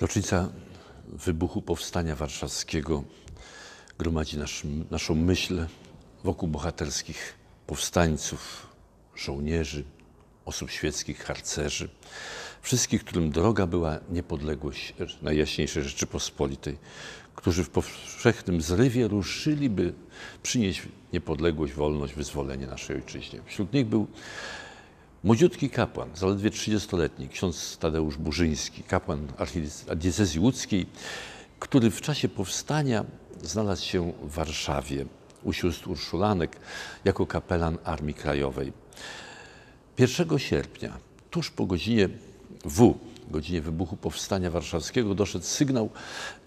Rocznica wybuchu Powstania Warszawskiego gromadzi nasz, naszą myśl wokół bohaterskich powstańców, żołnierzy, osób świeckich, harcerzy, wszystkich, którym droga była niepodległość Najjaśniejszej Rzeczypospolitej, którzy w powszechnym zrywie ruszyliby przynieść niepodległość, wolność, wyzwolenie naszej ojczyźnie. Wśród nich był Młodziutki kapłan, zaledwie 30-letni, ksiądz Tadeusz Burzyński, kapłan archidiecezji łódzkiej, który w czasie powstania znalazł się w Warszawie u sióstr Urszulanek jako kapelan Armii Krajowej. 1 sierpnia, tuż po godzinie W, godzinie wybuchu Powstania Warszawskiego, doszedł sygnał,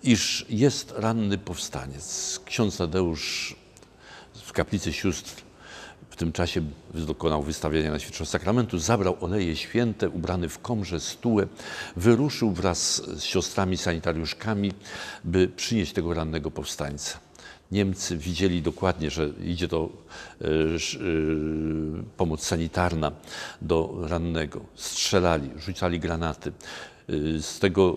iż jest ranny powstaniec. Ksiądz Tadeusz w kaplicy sióstr tym czasie dokonał wystawienia na świeczę sakramentu, zabrał oleje święte, ubrany w komrze stułę, wyruszył wraz z siostrami sanitariuszkami, by przynieść tego rannego powstańca. Niemcy widzieli dokładnie, że idzie to y, y, pomoc sanitarna do rannego. Strzelali, rzucali granaty. Y, z, tego,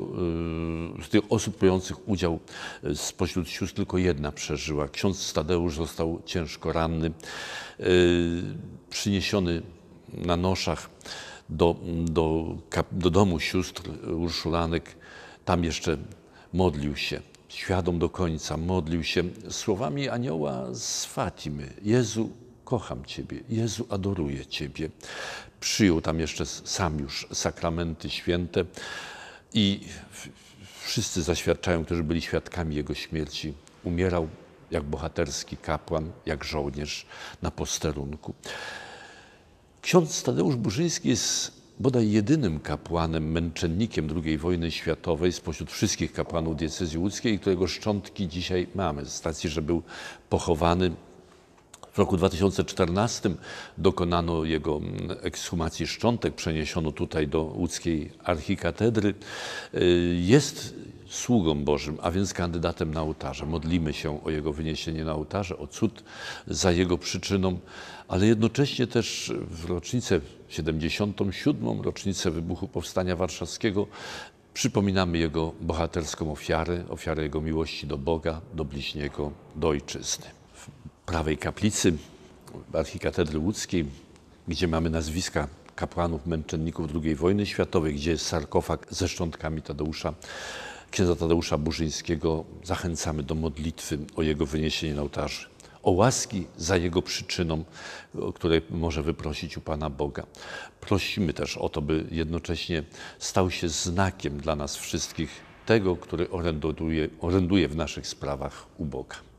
y, z tych osób biorących udział y, spośród sióstr tylko jedna przeżyła. Ksiądz Stadeusz został ciężko ranny, przyniesiony na noszach do, do, do domu sióstr Urszulanek. Tam jeszcze modlił się świadom do końca, modlił się słowami anioła z Fatimy. Jezu, kocham Ciebie, Jezu, adoruję Ciebie. Przyjął tam jeszcze sam już sakramenty święte i wszyscy zaświadczają, którzy byli świadkami Jego śmierci. Umierał jak bohaterski kapłan, jak żołnierz na posterunku. Ksiądz Tadeusz Burzyński jest bodaj jedynym kapłanem, męczennikiem II wojny światowej spośród wszystkich kapłanów diecezji łódzkiej, którego szczątki dzisiaj mamy, z racji, że był pochowany w roku 2014 dokonano jego mm, ekshumacji szczątek, przeniesiono tutaj do łódzkiej archikatedry. Y, jest sługą Bożym, a więc kandydatem na ołtarze. Modlimy się o jego wyniesienie na ołtarze, o cud za jego przyczyną, ale jednocześnie też w rocznicę, 77. rocznicę wybuchu Powstania Warszawskiego przypominamy jego bohaterską ofiarę, ofiarę jego miłości do Boga, do bliźniego, do ojczyzny prawej kaplicy w archikatedry łódzkiej, gdzie mamy nazwiska kapłanów, męczenników II wojny światowej, gdzie jest sarkofag ze szczątkami Tadeusza, księdza Tadeusza Burzyńskiego. Zachęcamy do modlitwy o jego wyniesienie na ołtarz, o łaski za jego przyczyną, o której może wyprosić u Pana Boga. Prosimy też o to, by jednocześnie stał się znakiem dla nas wszystkich tego, który oręduje w naszych sprawach u Boga.